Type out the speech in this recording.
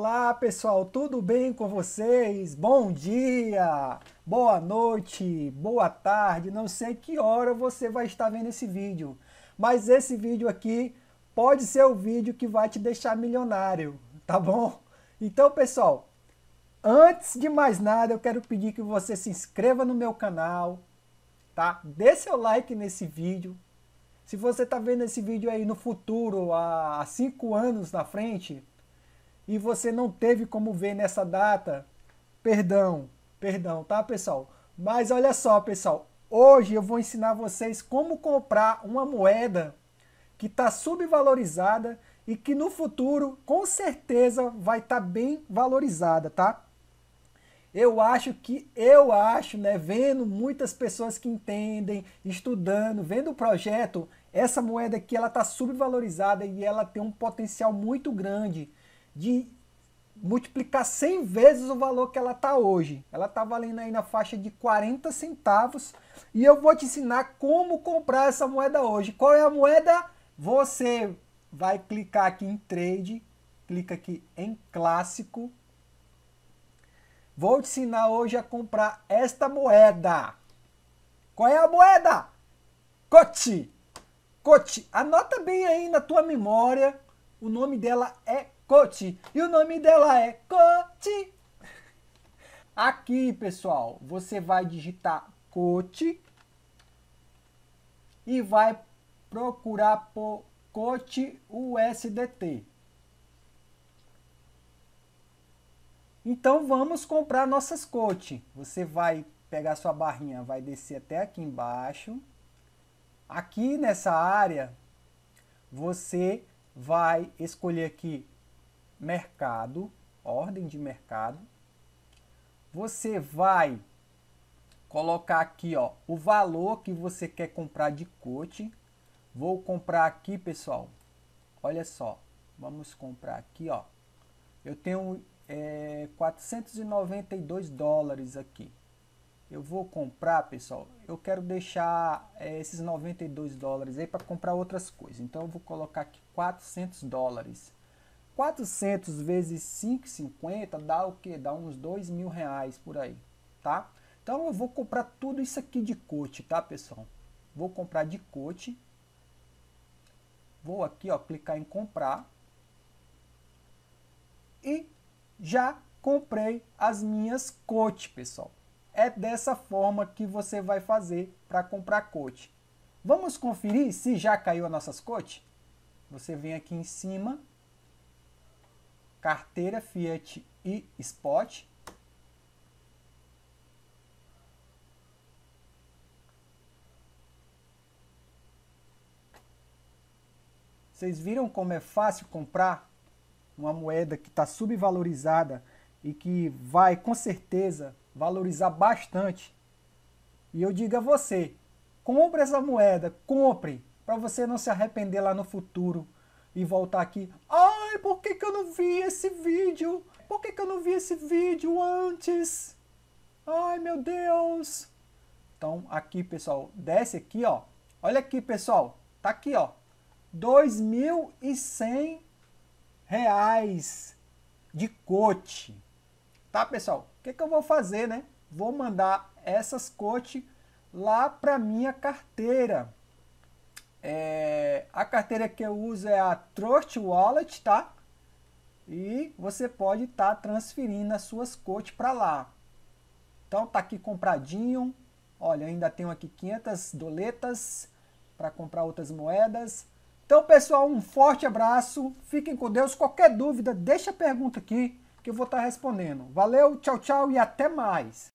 Olá pessoal, tudo bem com vocês? Bom dia, boa noite, boa tarde, não sei que hora você vai estar vendo esse vídeo, mas esse vídeo aqui pode ser o vídeo que vai te deixar milionário, tá bom? Então pessoal, antes de mais nada eu quero pedir que você se inscreva no meu canal, tá? Dê seu like nesse vídeo, se você está vendo esse vídeo aí no futuro, há cinco anos na frente, e você não teve como ver nessa data, perdão, perdão, tá, pessoal? Mas olha só, pessoal, hoje eu vou ensinar vocês como comprar uma moeda que está subvalorizada e que no futuro com certeza vai estar tá bem valorizada, tá? Eu acho que eu acho, né, vendo muitas pessoas que entendem, estudando, vendo o projeto, essa moeda aqui ela está subvalorizada e ela tem um potencial muito grande de multiplicar 100 vezes o valor que ela está hoje. Ela está valendo aí na faixa de 40 centavos. E eu vou te ensinar como comprar essa moeda hoje. Qual é a moeda? Você vai clicar aqui em Trade, clica aqui em Clássico. Vou te ensinar hoje a comprar esta moeda. Qual é a moeda? Cote. Cote. Anota bem aí na tua memória. O nome dela é Coti. E o nome dela é Coti. Aqui, pessoal, você vai digitar Coti e vai procurar por Cote USDT. Então vamos comprar nossas Cote. Você vai pegar sua barrinha, vai descer até aqui embaixo. Aqui nessa área, você vai escolher aqui mercado, ordem de mercado. Você vai colocar aqui ó, o valor que você quer comprar de coach. Vou comprar aqui, pessoal. Olha só, vamos comprar aqui, ó. Eu tenho é, 492 dólares aqui. Eu vou comprar, pessoal. Eu quero deixar é, esses 92 dólares aí para comprar outras coisas. Então eu vou colocar aqui 400 dólares. 400 vezes 5,50 dá o que? Dá uns 2 mil reais por aí, tá? Então eu vou comprar tudo isso aqui de coach, tá pessoal? Vou comprar de coach. Vou aqui, ó, clicar em comprar. E já comprei as minhas coach, pessoal. É dessa forma que você vai fazer para comprar coach. Vamos conferir se já caiu as nossas coach? Você vem aqui em cima carteira Fiat e Spot. Vocês viram como é fácil comprar uma moeda que está subvalorizada e que vai com certeza valorizar bastante? E eu digo a você, compre essa moeda, compre, para você não se arrepender lá no futuro e voltar aqui. Oh, por que, que eu não vi esse vídeo? Por que, que eu não vi esse vídeo antes? Ai, meu Deus! Então, aqui, pessoal, desce aqui, ó. Olha aqui, pessoal. Tá aqui, ó. R$ 2.100 de coach. Tá, pessoal? O que, que eu vou fazer, né? Vou mandar essas coach lá para minha carteira. É, a carteira que eu uso é a Trust Wallet, tá? E você pode estar tá transferindo as suas cotes para lá. Então tá aqui compradinho. Olha, ainda tenho aqui 500 doletas para comprar outras moedas. Então, pessoal, um forte abraço. Fiquem com Deus. Qualquer dúvida, deixa a pergunta aqui que eu vou estar tá respondendo. Valeu, tchau, tchau e até mais.